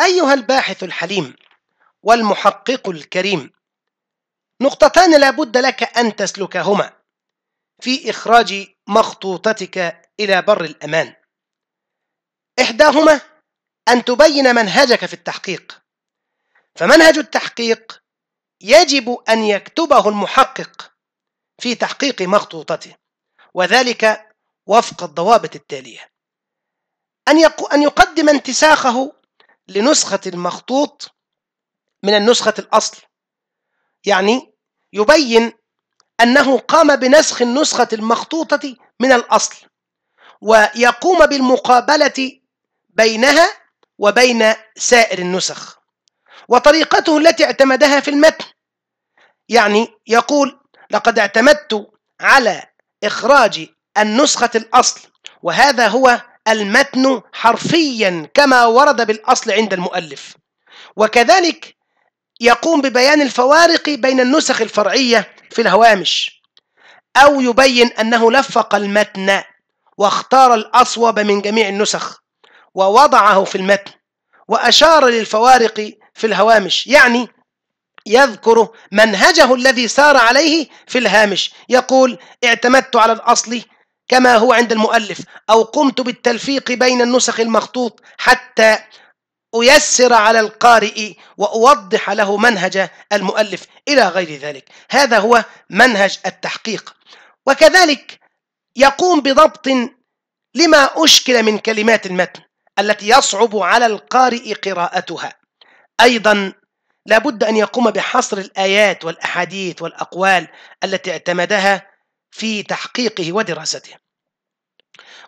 أيها الباحث الحليم والمحقق الكريم نقطتان لابد لك أن تسلكهما في إخراج مخطوطتك إلى بر الأمان إحداهما أن تبين منهجك في التحقيق فمنهج التحقيق يجب أن يكتبه المحقق في تحقيق مخطوطته وذلك وفق الضوابط التالية أن, أن يقدم انتساخه لنسخة المخطوط من النسخة الأصل يعني يبين أنه قام بنسخ النسخة المخطوطة من الأصل ويقوم بالمقابلة بينها وبين سائر النسخ وطريقته التي اعتمدها في المتن يعني يقول لقد اعتمدت على إخراج النسخة الأصل وهذا هو المتن حرفيا كما ورد بالأصل عند المؤلف وكذلك يقوم ببيان الفوارق بين النسخ الفرعية في الهوامش أو يبين أنه لفق المتن واختار الأصوب من جميع النسخ ووضعه في المتن وأشار للفوارق في الهوامش يعني يذكر منهجه الذي سار عليه في الهامش يقول اعتمدت على الأصل كما هو عند المؤلف أو قمت بالتلفيق بين النسخ المخطوط حتى أيسر على القارئ وأوضح له منهج المؤلف إلى غير ذلك هذا هو منهج التحقيق وكذلك يقوم بضبط لما أشكل من كلمات المتن التي يصعب على القارئ قراءتها أيضا لابد أن يقوم بحصر الآيات والأحاديث والأقوال التي اعتمدها في تحقيقه ودراسته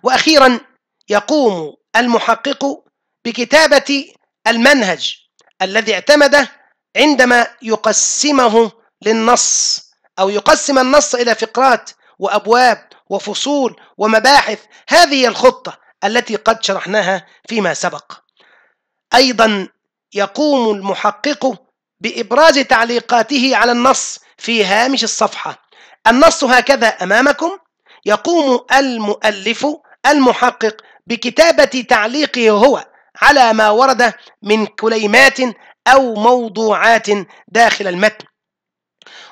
واخيرا يقوم المحقق بكتابه المنهج الذي اعتمده عندما يقسمه للنص او يقسم النص الى فقرات وابواب وفصول ومباحث هذه الخطه التي قد شرحناها فيما سبق ايضا يقوم المحقق بابراز تعليقاته على النص في هامش الصفحه النص هكذا أمامكم يقوم المؤلف المحقق بكتابة تعليقه هو على ما ورد من كليمات أو موضوعات داخل المتن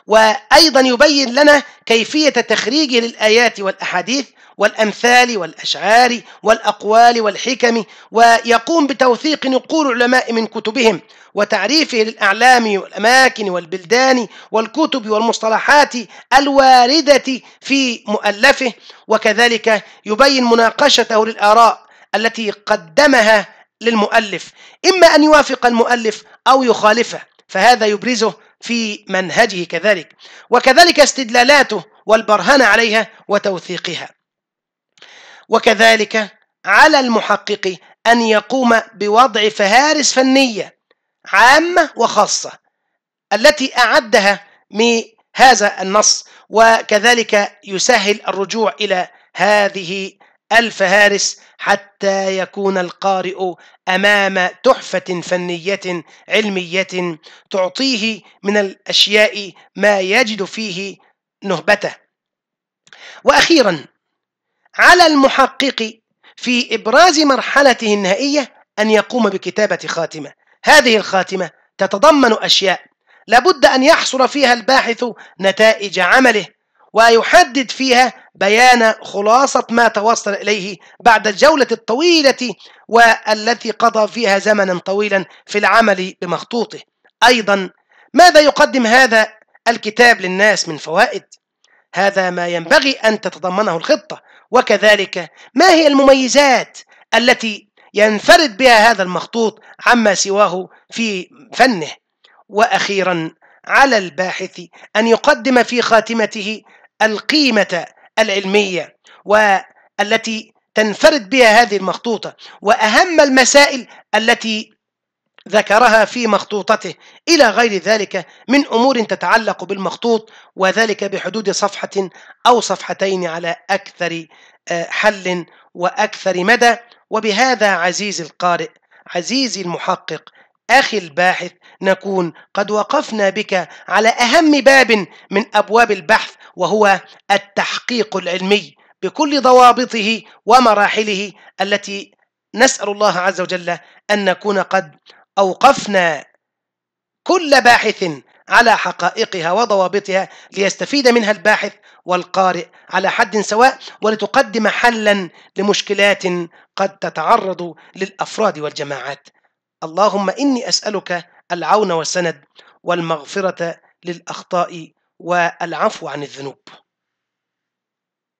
وأيضا يبين لنا كيفية تخريجه للآيات والأحاديث والأمثال والأشعار والأقوال والحكم ويقوم بتوثيق نقول العلماء من كتبهم وتعريفه للأعلام والأماكن والبلدان والكتب والمصطلحات الواردة في مؤلفه وكذلك يبين مناقشته للآراء التي قدمها للمؤلف إما أن يوافق المؤلف أو يخالفه فهذا يبرزه في منهجه كذلك وكذلك استدلالاته والبرهان عليها وتوثيقها وكذلك على المحقق أن يقوم بوضع فهارس فنية عامة وخاصة التي أعدها من هذا النص وكذلك يسهل الرجوع إلى هذه الفهارس حتى يكون القارئ امام تحفه فنيه علميه تعطيه من الاشياء ما يجد فيه نهبته واخيرا على المحقق في ابراز مرحلته النهائيه ان يقوم بكتابه خاتمه هذه الخاتمه تتضمن اشياء لابد ان يحصر فيها الباحث نتائج عمله ويحدد فيها بيان خلاصة ما توصل إليه بعد الجولة الطويلة والتي قضى فيها زمنا طويلا في العمل بمخطوطه أيضا ماذا يقدم هذا الكتاب للناس من فوائد؟ هذا ما ينبغي أن تتضمنه الخطة وكذلك ما هي المميزات التي ينفرد بها هذا المخطوط عما سواه في فنه وأخيرا على الباحث أن يقدم في خاتمته القيمة العلمية والتي تنفرد بها هذه المخطوطة وأهم المسائل التي ذكرها في مخطوطته إلى غير ذلك من أمور تتعلق بالمخطوط وذلك بحدود صفحة أو صفحتين على أكثر آه، حل وأكثر مدى وبهذا عزيزي القارئ عزيزي المحقق أخي الباحث نكون قد وقفنا بك على أهم باب من أبواب البحث وهو التحقيق العلمي بكل ضوابطه ومراحله التي نسأل الله عز وجل أن نكون قد أوقفنا كل باحث على حقائقها وضوابطها ليستفيد منها الباحث والقارئ على حد سواء ولتقدم حلا لمشكلات قد تتعرض للافراد والجماعات. اللهم اني اسالك العون والسند والمغفره للاخطاء والعفو عن الذنوب